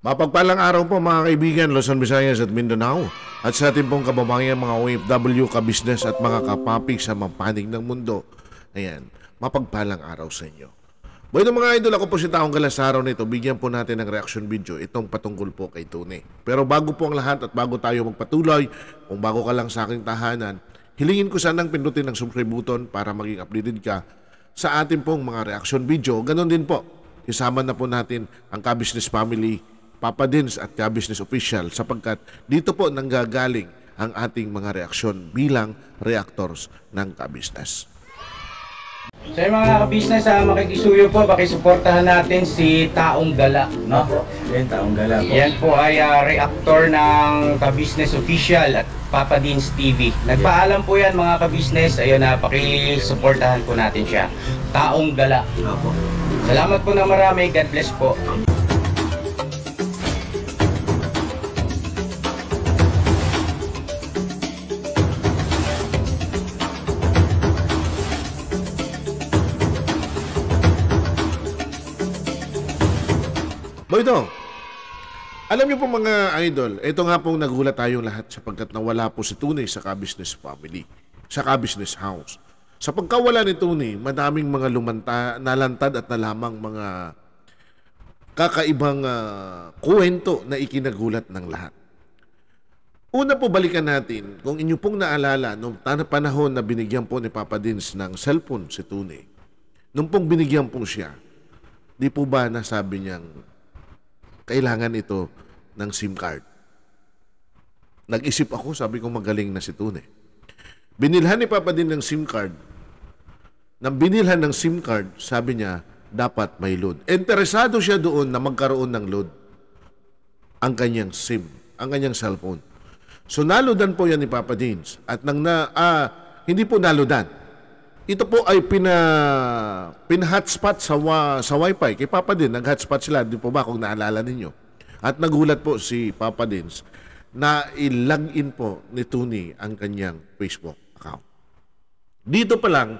Mapagpalang araw po mga kaibigan, Luzon, Visayas at Mindanao at sa ating pong kababayan, mga OFW, kabisnes at mga kapapig sa mampanig ng mundo. Ayan, mapagpalang araw sa inyo. Bueno mga idol, ako po si Taong Galas araw nito. Bigyan po natin ng reaction video itong patungkol po kay Tune. Pero bago po ang lahat at bago tayo magpatuloy, kung bago ka lang sa aking tahanan, hilingin ko sanang pindutin ang subscribe button para maging updated ka sa ating pong mga reaction video. Ganon din po, isama na po natin ang Kabisnes Family Papa Dins at Ka Business Official sapagkat dito po nanggagaling ang ating mga reaksyon bilang reactors ng ka-business. Sa so, mga ka-business, ah, makikisuyo po, pakisuportahan natin si Taong Gala. No? Yan, Taong Gala po. Yan po ay uh, reactor ng ka-business official at Papa Deans TV. Nagpaalam po yan mga ka-business. Ayun na, ah, pakisuportahan po natin siya. Taong Gala. Opo. Salamat po na marami. God bless po. Boy Dong, alam niyo po mga idol, ito nga pong nagulat tayong lahat sapagkat nawala po si Tunay sa Ka-Business Family, sa Ka-Business House. Sa pagkawala ni Tony, madaming mga lumanta, nalantad at nalamang mga kakaibang uh, kuwento na ikinagulat ng lahat. Una po balikan natin kung inyo pong naalala nung panahon na binigyan po ni Papa Dins ng cellphone si Tune. Nung pong binigyan po siya, di po ba nasabi niyang kailangan ito ng SIM card. Nag-isip ako, sabi ko magaling na si Tune. Binilhan ni Papa din ng SIM card. Nang binilhan ng SIM card, sabi niya, dapat may load. Interesado siya doon na magkaroon ng load ang kanyang SIM, ang kanyang cellphone. So naludan po yan ni Papa Deans. At nang na, ah, hindi po naludan. Ito po ay pina pin-hotspot sa wa, sa Wi-Fi. Kay Papa din nag-hotspot sila, di po ba kung naalala ninyo? At nagulat po si Papa Dins na i-log in po ni Tony ang kanyang Facebook account. Dito pa lang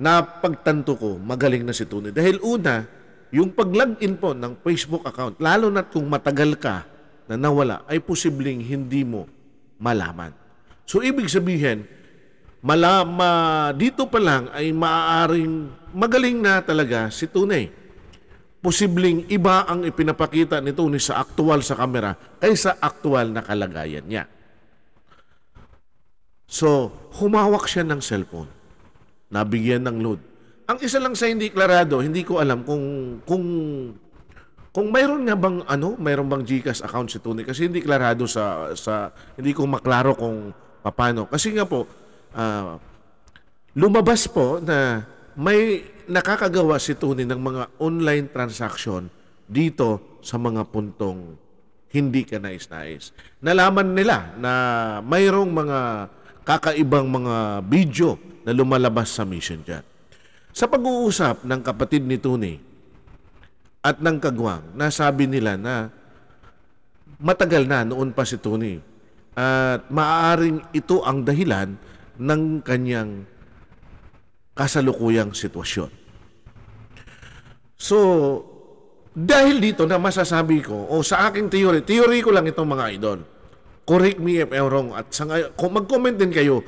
na pagtanto ko, magaling na si Tony. Dahil una, yung pag-log in po ng Facebook account, lalo na kung matagal ka na nawala, ay posibleng hindi mo malaman. So, ibig sabihin, malama dito pa lang ay maaaring magaling na talaga si Tunay. Posibleng iba ang ipinapakita ni Tunay sa aktual sa kamera kaysa aktual na kalagayan niya. So, humawak siya ng cellphone. Nabigyan ng load. Ang isa lang sa hindi klarado, hindi ko alam kung kung kung mayroon nga bang ano, mayroon bang GCash account si Tony kasi hindi klarado sa sa hindi ko maklaro kung paano. Kasi nga po, uh, lumabas po na may nakakagawa si Tony ng mga online transaction dito sa mga puntong hindi ka nais-nais. Nalaman nila na mayroong mga kakaibang mga video na lumalabas sa mission Messenger. Sa pag-uusap ng kapatid ni Tony at ng kagwang, nasabi nila na matagal na noon pa si Tony at maaaring ito ang dahilan ng kanyang kasalukuyang sitwasyon. So, dahil dito na masasabi ko, o sa aking theory, theory ko lang itong mga idol. Correct me if I'm wrong at mag-comment din kayo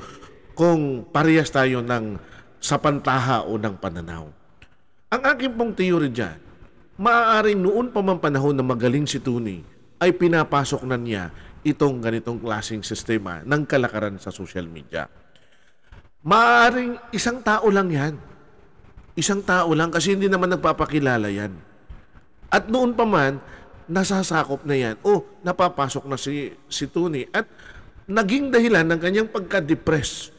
kung parehas tayo ng sa pantaha o ng pananaw. Ang aking pong theory dyan, maaaring noon pa man panahon na magaling si Tuni ay pinapasok na niya itong ganitong klaseng sistema ng kalakaran sa social media. Maaring isang tao lang yan. Isang tao lang kasi hindi naman nagpapakilala yan. At noon pa man, nasasakop na yan. O, oh, napapasok na si, si Tony. At naging dahilan ng kanyang pagka-depress.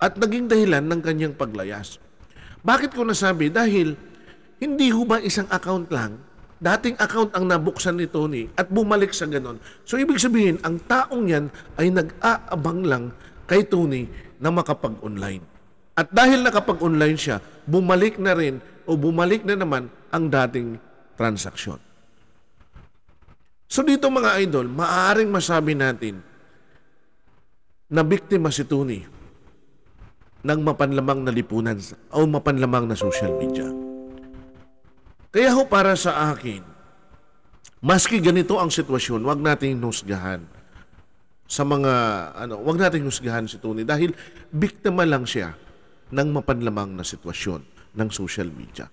At naging dahilan ng kanyang paglayas. Bakit ko nasabi? Dahil hindi ho ba isang account lang dating account ang nabuksan ni Tony at bumalik sa ganon. So ibig sabihin, ang taong yan ay nag-aabang lang kay Tony na makapag-online. At dahil nakapag-online siya, bumalik na rin o bumalik na naman ang dating transaksyon. So dito mga idol, maaaring masabi natin na biktima si Tony ng mapanlamang na lipunan o mapanlamang na social media. Kaya ho para sa akin, maski ganito ang sitwasyon, wag nating nusgahan sa mga ano, wag nating husgahan si Tony dahil biktima lang siya ng mapanlamang na sitwasyon ng social media.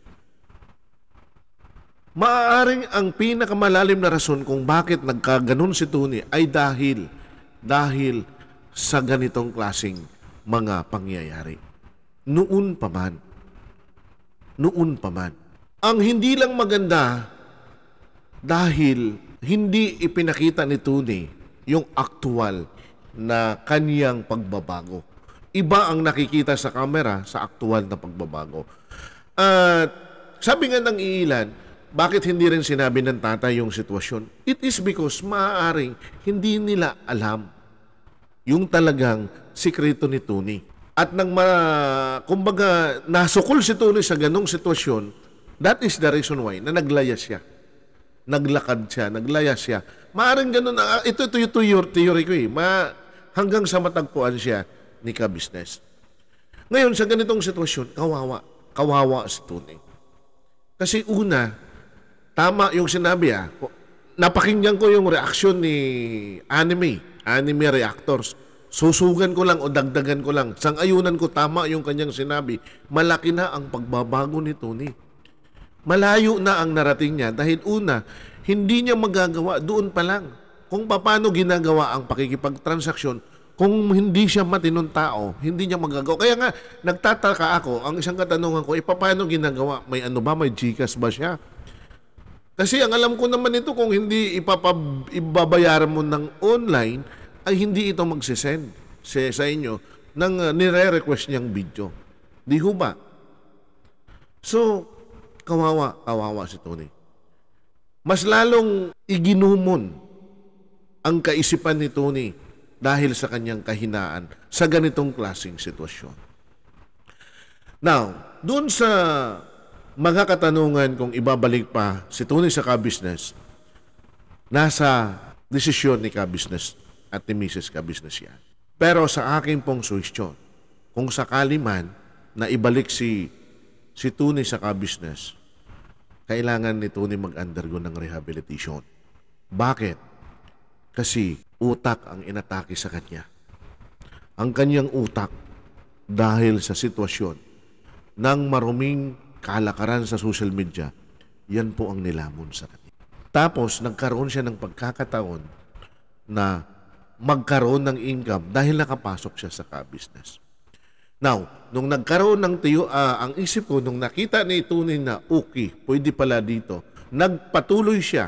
Maaaring ang pinakamalalim na rason kung bakit nagkaganon si Tony ay dahil dahil sa ganitong klasing mga pangyayari. Noon pa man. Noon pa man. Ang hindi lang maganda dahil hindi ipinakita ni Tony yung aktual na kaniyang pagbabago. Iba ang nakikita sa kamera sa aktual na pagbabago. At sabi nga ng iilan, bakit hindi rin sinabi ng tatay yung sitwasyon? It is because maaaring hindi nila alam yung talagang sikreto ni Tony. At nang ma, kumbaga nasukol si Tony sa ganong sitwasyon, that is the reason why na naglayas siya naglakad siya, naglaya siya. Maaring ganun, ah, ito, ito, ito yung theory ko eh. Ma, hanggang sa matagpuan siya ni Ka Business. Ngayon, sa ganitong sitwasyon, kawawa. Kawawa si Tony. Kasi una, tama yung sinabi ah. Napakinggan ko yung reaction ni anime, anime reactors. Susugan ko lang o dagdagan ko lang. Sang ayunan ko, tama yung kanyang sinabi. Malaki na ang pagbabago ni Tony. Malayo na ang narating niya dahil una, hindi niya magagawa doon pa lang kung paano ginagawa ang pakikipagtransaksyon kung hindi siya matinong tao, hindi niya magagawa. Kaya nga, nagtataka ako, ang isang katanungan ko, eh, paano ginagawa? May ano ba? May Gcash ba siya? Kasi ang alam ko naman ito, kung hindi ipapab- ibabayaran mo ng online, ay hindi ito magsisend sa, sa inyo ng uh, nire-request niyang video. Di ho ba? So, Kawawa, kawawa si Tony. Mas lalong iginumon ang kaisipan ni Tony dahil sa kanyang kahinaan sa ganitong klasing sitwasyon. Now, doon sa mga katanungan kung ibabalik pa si Tony sa ka-business, nasa desisyon ni ka-business at ni Mrs. ka-business yan. Pero sa aking pong suwestyon, kung sakali man na ibalik si si Tony sa ka-business, kailangan ni Tony mag-undergo ng rehabilitation. Bakit? Kasi utak ang inatake sa kanya. Ang kanyang utak dahil sa sitwasyon ng maruming kalakaran sa social media, yan po ang nilamon sa kanya. Tapos nagkaroon siya ng pagkakataon na magkaroon ng income dahil nakapasok siya sa ka-business. Now, nung nagkaroon ng tuyo, uh, ang isip ko, nung nakita ni Tunay na, okay, pwede pala dito, nagpatuloy siya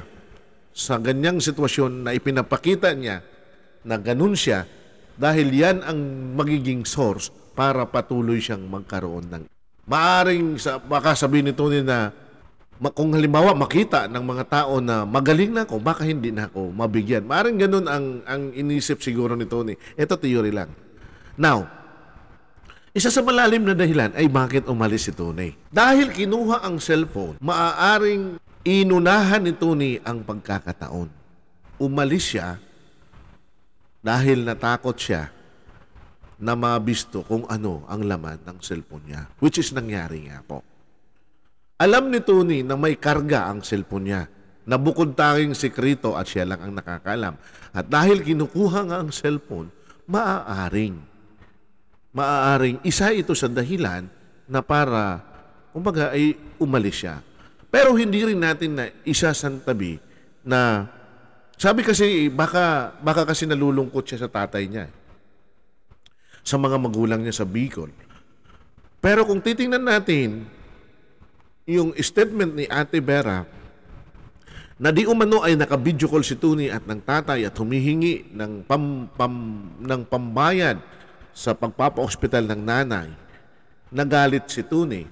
sa ganyang sitwasyon na ipinapakita niya na ganun siya dahil yan ang magiging source para patuloy siyang magkaroon ng maaring sa, baka sabihin ni Tony na kung halimbawa makita ng mga tao na magaling na ako, baka hindi na ako mabigyan. Maaring ganun ang, ang inisip siguro ni Tony. Ito theory lang. Now, isa sa malalim na dahilan ay bakit umalis si Tony. Dahil kinuha ang cellphone, maaaring inunahan ni Tony ang pagkakataon. Umalis siya dahil natakot siya na mabisto kung ano ang laman ng cellphone niya, which is nangyari nga po. Alam ni Tony na may karga ang cellphone niya na bukod tanging sekreto at siya lang ang nakakalam. At dahil kinukuha nga ang cellphone, maaaring maaaring isa ito sa dahilan na para, kumbaga, ay umalis siya. Pero hindi rin natin na isa sa tabi na sabi kasi baka baka kasi nalulungkot siya sa tatay niya. Eh. Sa mga magulang niya sa Bicol. Pero kung titingnan natin yung statement ni Ate Vera na di umano ay naka-video call si Tony at ng tatay at humihingi ng pam, pam ng pambayad sa pagpapa-hospital ng nanay, nagalit si Tune.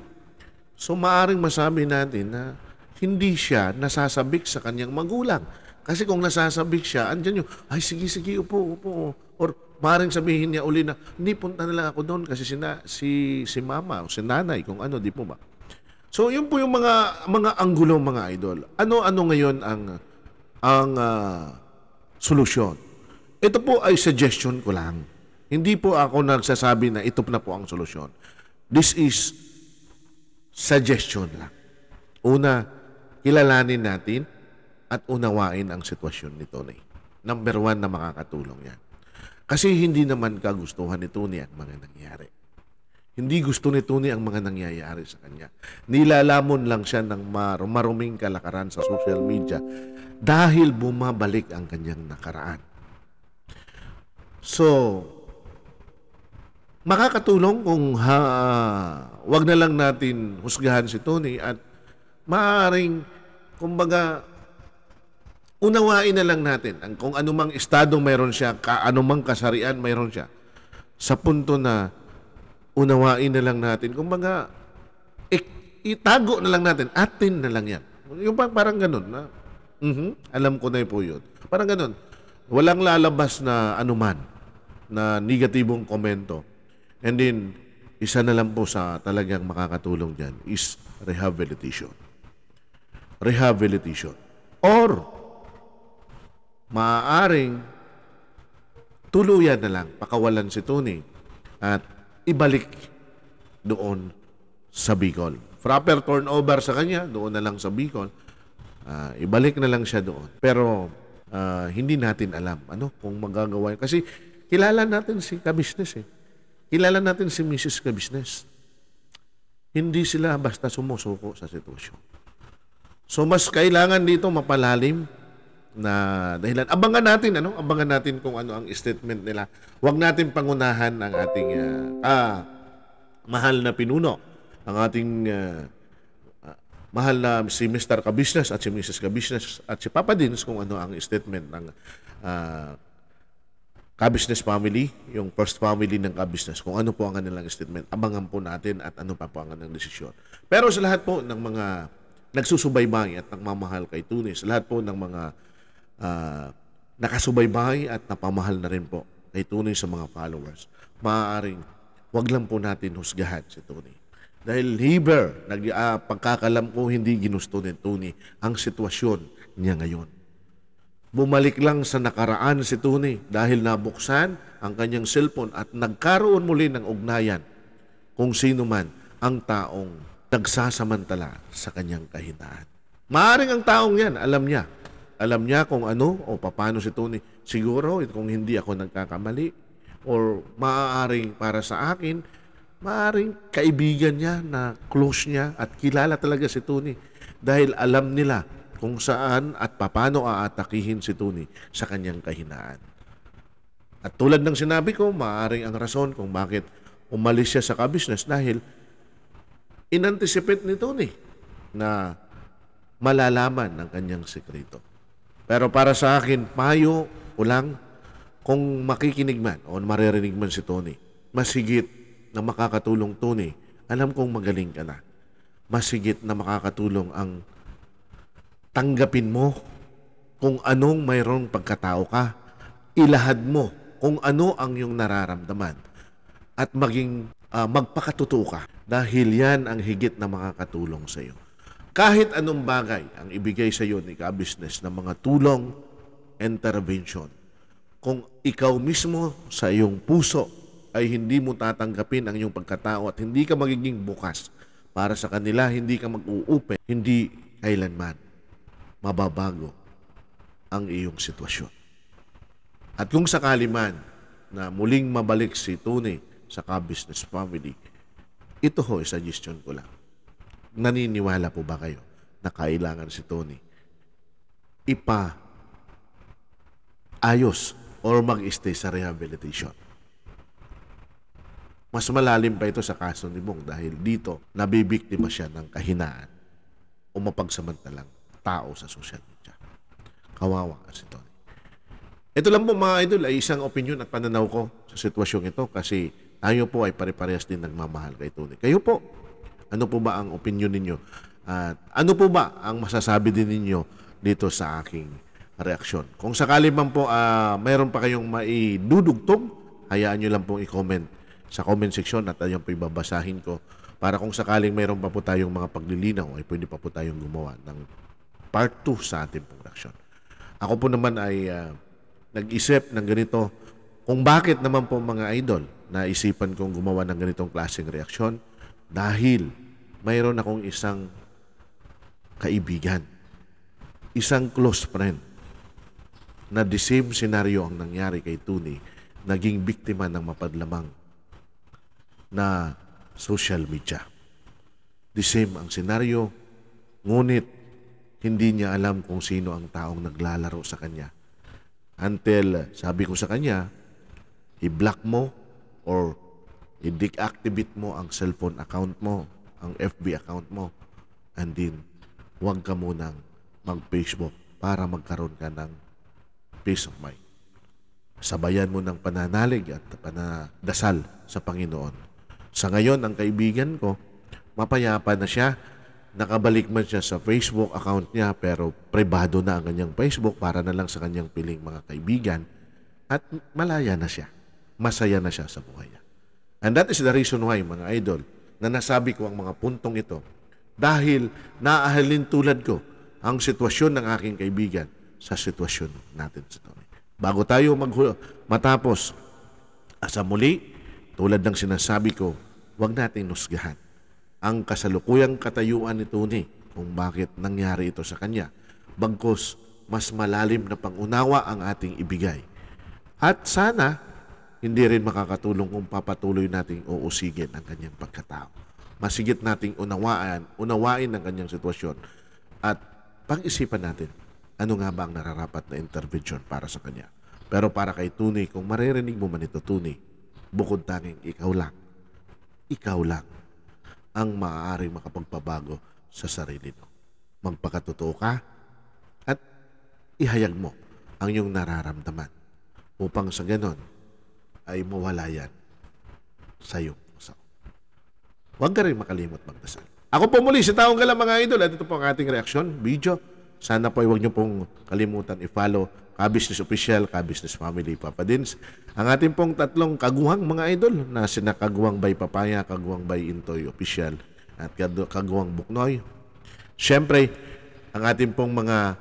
So maaring masabi natin na hindi siya nasasabik sa kanyang magulang. Kasi kung nasasabik siya, andyan yung, ay sige, sige, upo, upo. Or maring sabihin niya uli na, hindi, punta na lang ako doon kasi sina, si, si mama o si nanay, kung ano, di po ba? So yun po yung mga, mga anggulo, mga idol. Ano-ano ngayon ang, ang uh, solusyon? Ito po ay suggestion ko lang. Hindi po ako nagsasabi na ito na po ang solusyon. This is suggestion lang. Una, kilalanin natin at unawain ang sitwasyon ni Tony. Number one na makakatulong yan. Kasi hindi naman kagustuhan ni Tony ang mga nangyari. Hindi gusto ni Tony ang mga nangyayari sa kanya. Nilalamon lang siya ng mar maruming kalakaran sa social media dahil bumabalik ang kanyang nakaraan. So, makakatulong kung ha, wag na lang natin husgahan si Tony at maaring, kumbaga, unawain na lang natin ang kung anumang estado mayroon siya, ka, anumang kasarian mayroon siya, sa punto na unawain na lang natin. Kumbaga, itago na lang natin. Atin na lang yan. Yung parang, parang ganun. Na, mm-hmm, alam ko na po yun. Parang ganun. Walang lalabas na anuman na negatibong komento And then, isa na lang po sa talagang makakatulong dyan is rehabilitation. Rehabilitation. Or, maaaring tuluyan na lang, pakawalan si Tony at ibalik doon sa Bicol. Proper turnover sa kanya, doon na lang sa Bicol. Uh, ibalik na lang siya doon. Pero uh, hindi natin alam ano kung magagawa. Kasi kilala natin si Kabisnes eh. Kilala natin si Mrs. Kabisnes. Hindi sila basta sumusuko sa sitwasyon. So mas kailangan dito mapalalim na dahilan. Abangan natin ano, abangan natin kung ano ang statement nila. Huwag natin pangunahan ang ating uh, ah, mahal na pinuno, ang ating uh, ah, mahal na si Mr. Kabisnes at si Mrs. Kabisnes at si Papa Dins kung ano ang statement ng uh, ah, kabusiness Family, yung first family ng ka kung ano po ang kanilang statement. Abangan po natin at ano pa po ang kanilang desisyon. Pero sa lahat po ng mga nagsusubaybay at nagmamahal kay Tunis, lahat po ng mga uh, nakasubaybay at napamahal na rin po kay Tunis sa mga followers, maaaring wag lang po natin husgahan si Tunis. Dahil Heber, nag, uh, pagkakalam ko, hindi ginusto ni Tony ang sitwasyon niya ngayon. Bumalik lang sa nakaraan si Tony dahil nabuksan ang kanyang cellphone at nagkaroon muli ng ugnayan kung sino man ang taong nagsasamantala sa kanyang kahinaan. Maaring ang taong yan, alam niya. Alam niya kung ano o paano si Tony. Siguro kung hindi ako nagkakamali or maaaring para sa akin, maaring kaibigan niya na close niya at kilala talaga si Tony dahil alam nila kung saan at papano aatakihin si Tony sa kanyang kahinaan. At tulad ng sinabi ko, maaaring ang rason kung bakit umalis siya sa kabisnes dahil inanticipate ni Tony na malalaman ang kanyang sekreto. Pero para sa akin, payo ko lang kung makikinig man o maririnig man si Tony, masigit na makakatulong Tony, alam kong magaling ka na. Masigit na makakatulong ang tanggapin mo kung anong mayroong pagkatao ka. Ilahad mo kung ano ang iyong nararamdaman at maging uh, magpakatuto ka dahil yan ang higit na makakatulong sa iyo. Kahit anong bagay ang ibigay sa iyo ni ka-business ng mga tulong, intervention. Kung ikaw mismo sa iyong puso ay hindi mo tatanggapin ang iyong pagkatao at hindi ka magiging bukas para sa kanila, hindi ka mag-uupe, hindi kailanman mababago ang iyong sitwasyon. At kung sakali man na muling mabalik si Tony sa ka-business family, ito ho, suggestion ko lang. Naniniwala po ba kayo na kailangan si Tony ipa ayos or mag-stay sa rehabilitation? Mas malalim pa ito sa kaso ni Bong dahil dito nabibiktima siya ng kahinaan o mapagsamantalang tao sa social media. Kawawa si Tony. Ito lang po mga idol ay isang opinion at pananaw ko sa sitwasyong ito kasi tayo po ay pare-parehas din nagmamahal kay Tony. Kayo po, ano po ba ang opinion ninyo? At ano po ba ang masasabi din ninyo dito sa aking reaksyon? Kung sakali man po uh, mayroon pa kayong maidudugtong, hayaan nyo lang pong i-comment sa comment section at ayun po ibabasahin ko para kung sakaling mayroon pa po tayong mga paglilinaw ay pwede pa po tayong gumawa ng part 2 sa ating pong Ako po naman ay uh, nag-isip ng ganito kung bakit naman po mga idol naisipan kong gumawa ng ganitong klaseng reaksyon dahil mayroon akong isang kaibigan, isang close friend na the same scenario ang nangyari kay Tuni, naging biktima ng mapadlamang na social media. The same ang senaryo, ngunit hindi niya alam kung sino ang taong naglalaro sa kanya. Until sabi ko sa kanya, i-block mo or i-deactivate mo ang cellphone account mo, ang FB account mo. And then, huwag ka munang mag-Facebook para magkaroon ka ng peace of mind. Sabayan mo ng pananalig at panadasal sa Panginoon. Sa ngayon, ang kaibigan ko, mapayapa na siya nakabalik man siya sa Facebook account niya pero pribado na ang kanyang Facebook para na lang sa kanyang piling mga kaibigan at malaya na siya. Masaya na siya sa buhay niya. And that is the reason why, mga idol, na nasabi ko ang mga puntong ito dahil naahalin tulad ko ang sitwasyon ng aking kaibigan sa sitwasyon natin sa tuloy. Bago tayo mag matapos, sa muli, tulad ng sinasabi ko, huwag nating nusgahan ang kasalukuyang katayuan ni Tony kung bakit nangyari ito sa kanya. Bangkos, mas malalim na pangunawa ang ating ibigay. At sana, hindi rin makakatulong kung papatuloy nating uusigin ang kanyang pagkatao. Masigit nating unawaan, unawain ang kanyang sitwasyon at pag-isipan natin ano nga ba ang nararapat na intervention para sa kanya. Pero para kay Tuni, kung maririnig mo man ito, Tuni, bukod tanging ikaw lang, ikaw lang ang maaaring makapagpabago sa sarili mo. Magpakatotoo ka at ihayag mo ang iyong nararamdaman upang sa ganon ay mawala yan sa iyong puso. Huwag ka rin makalimot magdasal. Ako po muli sa Taong Galang mga idol at ito po ang ating reaction video sana po ay huwag nyo pong kalimutan i-follow Ka-Business Official, Ka-Business Family, Papa Dins. Ang ating pong tatlong kaguhang mga idol na sina Kaguhang by Papaya, Kaguhang by Intoy Official at Kaguhang Buknoy. Siyempre, ang ating pong mga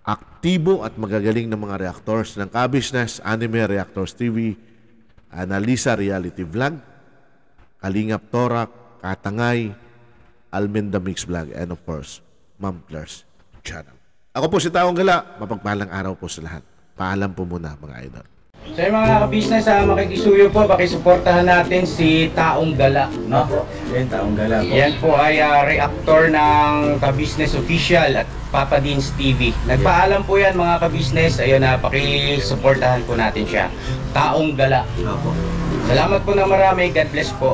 aktibo at magagaling ng mga reactors ng K-Business, Anime Reactors TV, Analisa Reality Vlog, Kalingap Torak, Katangay, Almenda Mix Vlog, and of course, Mamplers Channel. Ako po si Taong Gala, mapagpalang araw po sa lahat. Paalam po muna mga idol. So mga ka-business, ah, makikisuyo po, pakisuportahan natin si Taong Gala. No? Yan, taong gala po. Yan po ay ah, reactor ng kabisnes official at Papa Deans TV. Nagpaalam po yan mga kabisnes, business ayun na, ah, pakisuportahan po natin siya. Taong Gala. Opo. Salamat po na marami, God bless po.